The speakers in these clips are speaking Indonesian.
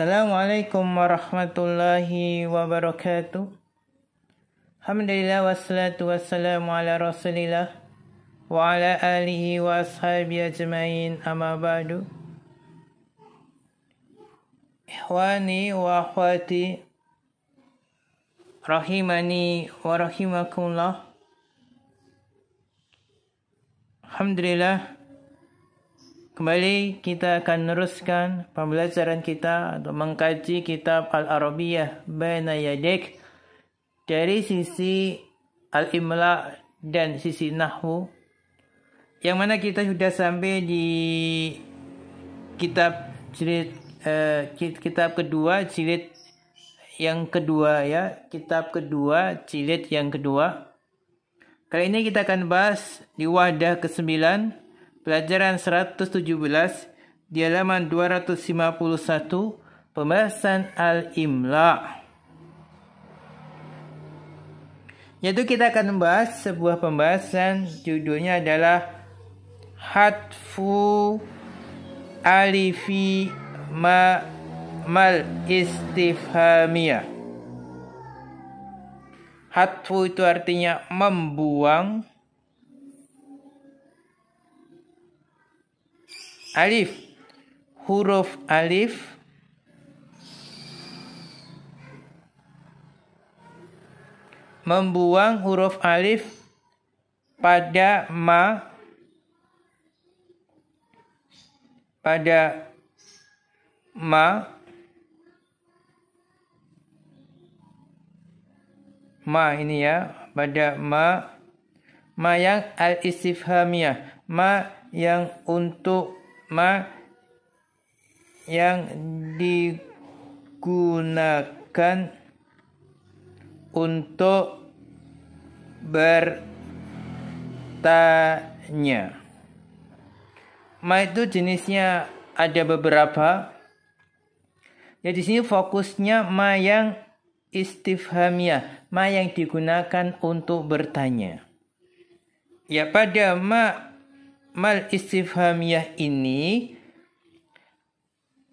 السلام عليكم ورحمة الله وبركاته الحمد لله والصلاة والسلام على رسول الله وعلى آله وأصحابه أجمعين أما بعد إخواني وأخواتي رحمني ورحمكم الله الحمد لله Kembali kita akan meneruskan pembelajaran kita untuk mengkaji kitab Al-Arabiyah Baina Yadik dari sisi Al-Imla dan sisi Nahwu yang mana kita sudah sampai di kitab jilid eh, kitab kedua jilid yang kedua ya kitab kedua jilid yang kedua kali ini kita akan bahas di wadah ke-9 Pelajaran 117 di halaman 251 pembahasan al-imla. Yaitu kita akan membahas sebuah pembahasan judulnya adalah Hatfu alifi ma mal istifhamia. Hatfu itu artinya membuang alif huruf alif membuang huruf alif pada ma pada ma ma ini ya pada ma ma yang al istifhamiyah ma yang untuk ma yang digunakan untuk bertanya. Ma itu jenisnya ada beberapa. Ya di sini fokusnya ma yang istifhamiyah, ma yang digunakan untuk bertanya. Ya pada ma mal istifhamiyah ini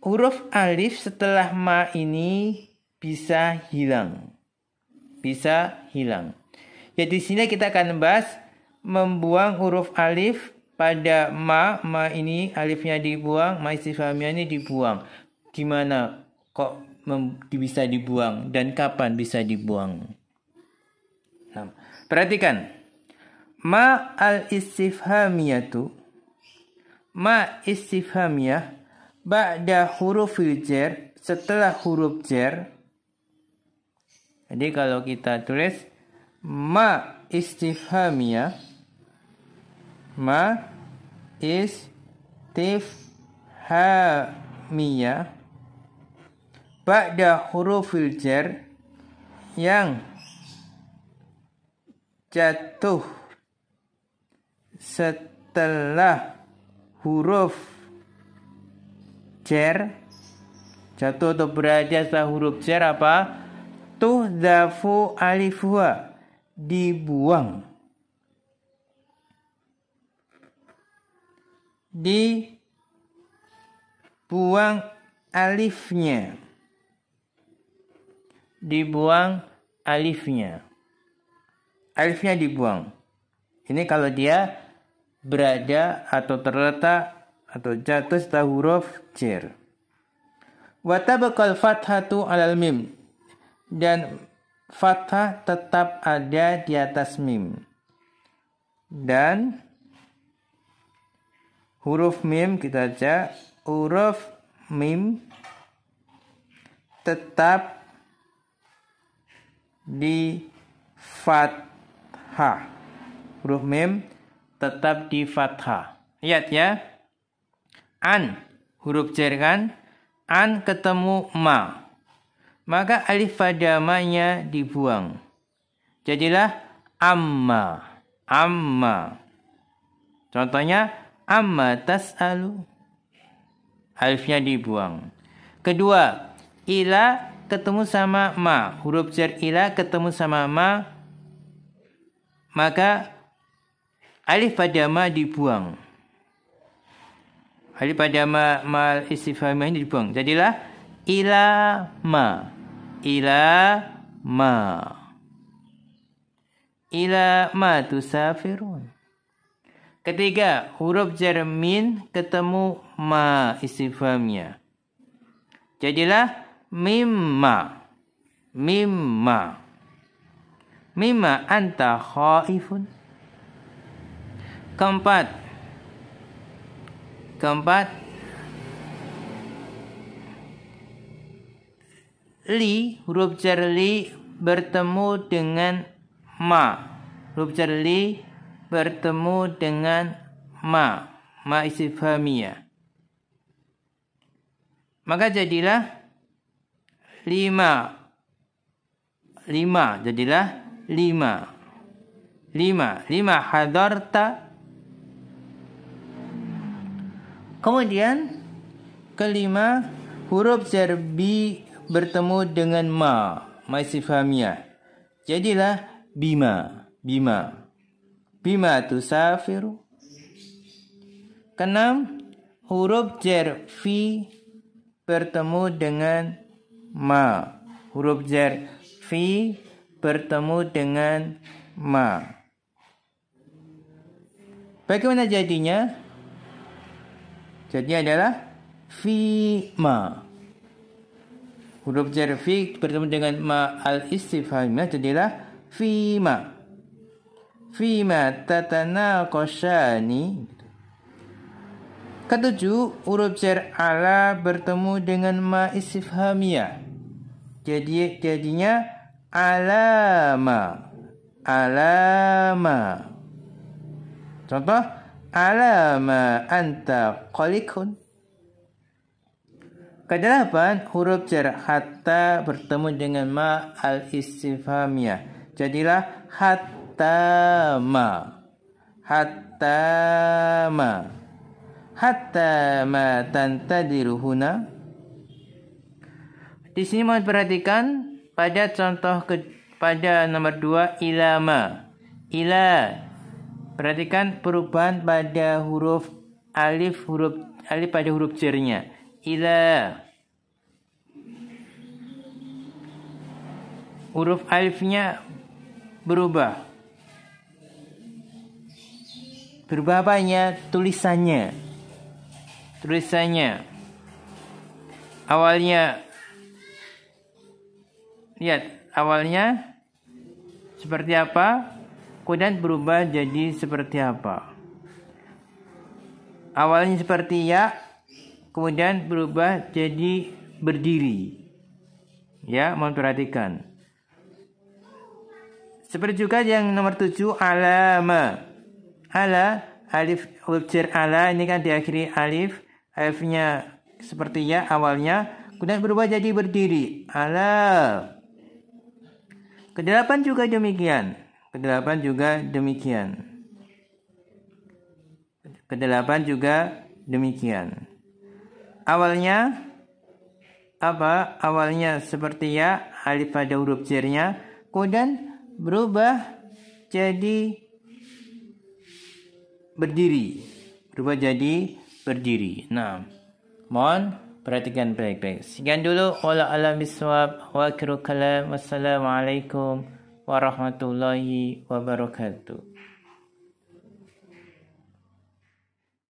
huruf alif setelah ma ini bisa hilang. Bisa hilang. Jadi ya, sini kita akan bahas membuang huruf alif pada ma, ma ini alifnya dibuang, ma istifhamiyah ini dibuang. Gimana kok bisa dibuang dan kapan bisa dibuang? Nah, perhatikan. Ma al istifhamiyatu Ma istifhamiyah Ba'da huruf jer Setelah huruf jer Jadi kalau kita tulis Ma istifhamiyah Ma istifhamiyah Ba'da huruf jer Yang Jatuh setelah huruf cer jatuh atau berada setelah huruf cer apa tuh dafu alifua dibuang di buang alifnya dibuang alifnya alifnya dibuang ini kalau dia berada atau terletak atau jatuh setelah huruf jir. Watabakal fathatu alal mim. Dan fathah tetap ada di atas mim. Dan huruf mim kita cek huruf mim tetap di fathah. Huruf mim tetap di fathah. Lihat ya. An huruf jar kan an ketemu ma. Maka alif pada dibuang. Jadilah amma. Amma. Contohnya amma tas'alu. Alifnya dibuang. Kedua, ila ketemu sama ma. Huruf jar ila ketemu sama ma. Maka alif pada ma dibuang. Alif pada ma ma istifhamiyah ini dibuang. Jadilah ila ma. Ila ma. Ila ma tusafirun. Ketiga, huruf jar min ketemu ma istifhamnya. Jadilah mimma. Mimma. Mimma anta khaifun. Keempat. Keempat. Li, huruf jar li bertemu dengan ma. Huruf jar li bertemu dengan ma. Ma isifamia Maka jadilah lima. Lima. Jadilah lima. Lima. Lima hadarta Kemudian kelima huruf zarbi bertemu dengan ma, maisifamia. Jadilah bima, bima. Bima safiru. Keenam, huruf jar fi bertemu dengan ma. Huruf jar fi bertemu dengan ma. Bagaimana jadinya? Jadinya adalah fima. Huruf jar fi bertemu dengan ma al istifhamnya jadilah fima. Fima tatana koshani. Ketujuh, huruf jar ala bertemu dengan ma istifhamnya. Jadi jadinya alama. Alama. Contoh alama anta qalikun Kedelapan huruf jarak hatta bertemu dengan ma al istifhamia Jadilah hatta ma. Hatta ma. Hatta ma tantadiru huna. Di sini mohon perhatikan pada contoh ke, pada nomor dua ilama. Ila Perhatikan perubahan pada huruf alif huruf alif pada huruf jernya. Ila huruf alifnya berubah. Berubah apanya? Tulisannya. Tulisannya. Awalnya lihat awalnya seperti apa? kemudian berubah jadi seperti apa awalnya seperti ya kemudian berubah jadi berdiri ya mohon perhatikan seperti juga yang nomor tujuh alama ala alif huruf ala ini kan diakhiri alif alifnya seperti ya awalnya kemudian berubah jadi berdiri ala kedelapan juga demikian Kedelapan juga demikian. Kedelapan juga demikian. Awalnya apa? Awalnya seperti ya alif pada huruf jernya, kemudian berubah jadi berdiri. Berubah jadi berdiri. Nah, mohon perhatikan baik-baik. Sekian dulu. Wala alam biswab. Wa kalam. Wassalamualaikum warahmatullahi wabarakatuh.